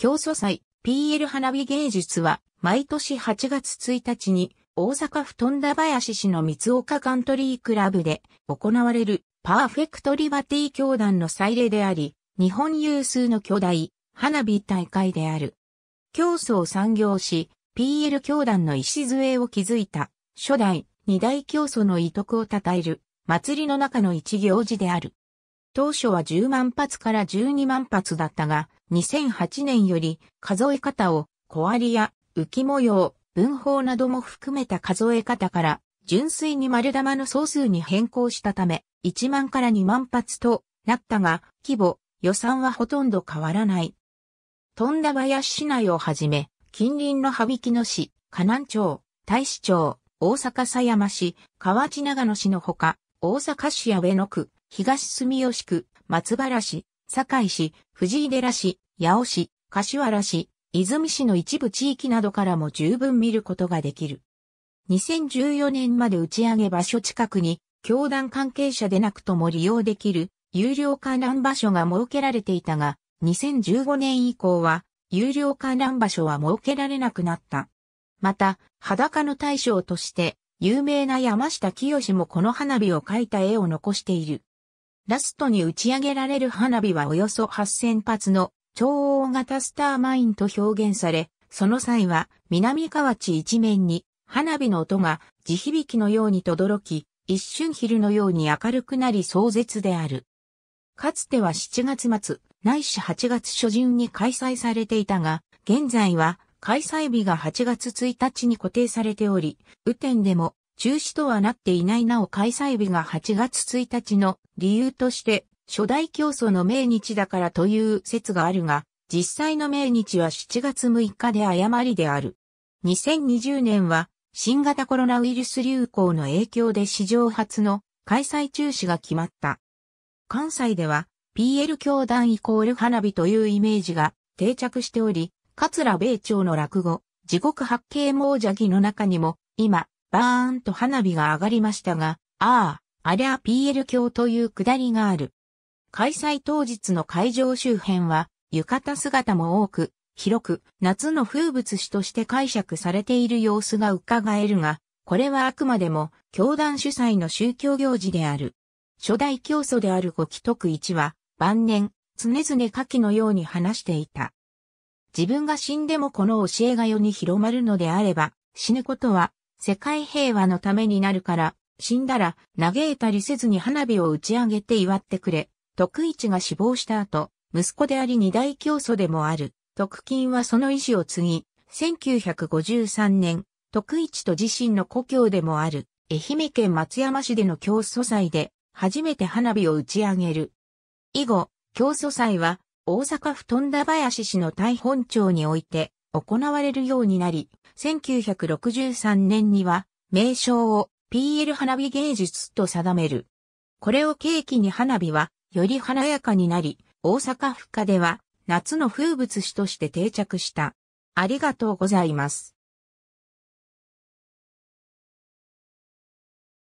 競争祭 PL 花火芸術は毎年8月1日に大阪府富田林市の三岡カントリークラブで行われるパーフェクトリバティ教団の祭礼であり、日本有数の巨大花火大会である。競争産業し、PL 教団の礎を築いた初代二大競争の遺徳を称える祭りの中の一行事である。当初は10万発から12万発だったが、2008年より数え方を小割や浮き模様、文法なども含めた数え方から純粋に丸玉の総数に変更したため、1万から2万発となったが、規模、予算はほとんど変わらない。富田林市内をはじめ、近隣の羽曳野市、河南町、大市町、大阪狭山市、河内長野市のほか、大阪市や上野区、東住吉区、松原市、堺市、藤井寺市、八尾市、柏原市、泉市の一部地域などからも十分見ることができる。2014年まで打ち上げ場所近くに、教団関係者でなくとも利用できる、有料観覧場所が設けられていたが、2015年以降は、有料観覧場所は設けられなくなった。また、裸の大将として、有名な山下清もこの花火を描いた絵を残している。ラストに打ち上げられる花火はおよそ8000発の超大型スターマインと表現され、その際は南河内一面に花火の音が地響きのように轟き、一瞬昼のように明るくなり壮絶である。かつては7月末、ないし8月初旬に開催されていたが、現在は開催日が8月1日に固定されており、雨天でも中止とはなっていないなお開催日が8月1日の理由として、初代競争の命日だからという説があるが、実際の命日は7月6日で誤りである。2020年は新型コロナウイルス流行の影響で史上初の開催中止が決まった。関西では PL 教団イコール花火というイメージが定着しており、桂米朝の落語、地獄八景猛者儀の中にも今バーンと花火が上がりましたが、ああ、ありゃ PL 橋という下りがある。開催当日の会場周辺は、浴衣姿も多く、広く、夏の風物詩として解釈されている様子が伺えるが、これはあくまでも、教団主催の宗教行事である。初代教祖であるご木徳一は、晩年、常々下記のように話していた。自分が死んでもこの教えが世に広まるのであれば、死ぬことは世界平和のためになるから、死んだら、嘆いたりせずに花火を打ち上げて祝ってくれ。徳一が死亡した後、息子であり二大教祖でもある、徳金はその意志を継ぎ、1953年、徳一と自身の故郷でもある、愛媛県松山市での教祖祭で、初めて花火を打ち上げる。以後、教祖祭は、大阪府富田林市の大本町において、行われるようになり、1963年には名称を PL 花火芸術と定める。これを契機に花火はより華やかになり、大阪府下では夏の風物詩として定着した。ありがとうございます。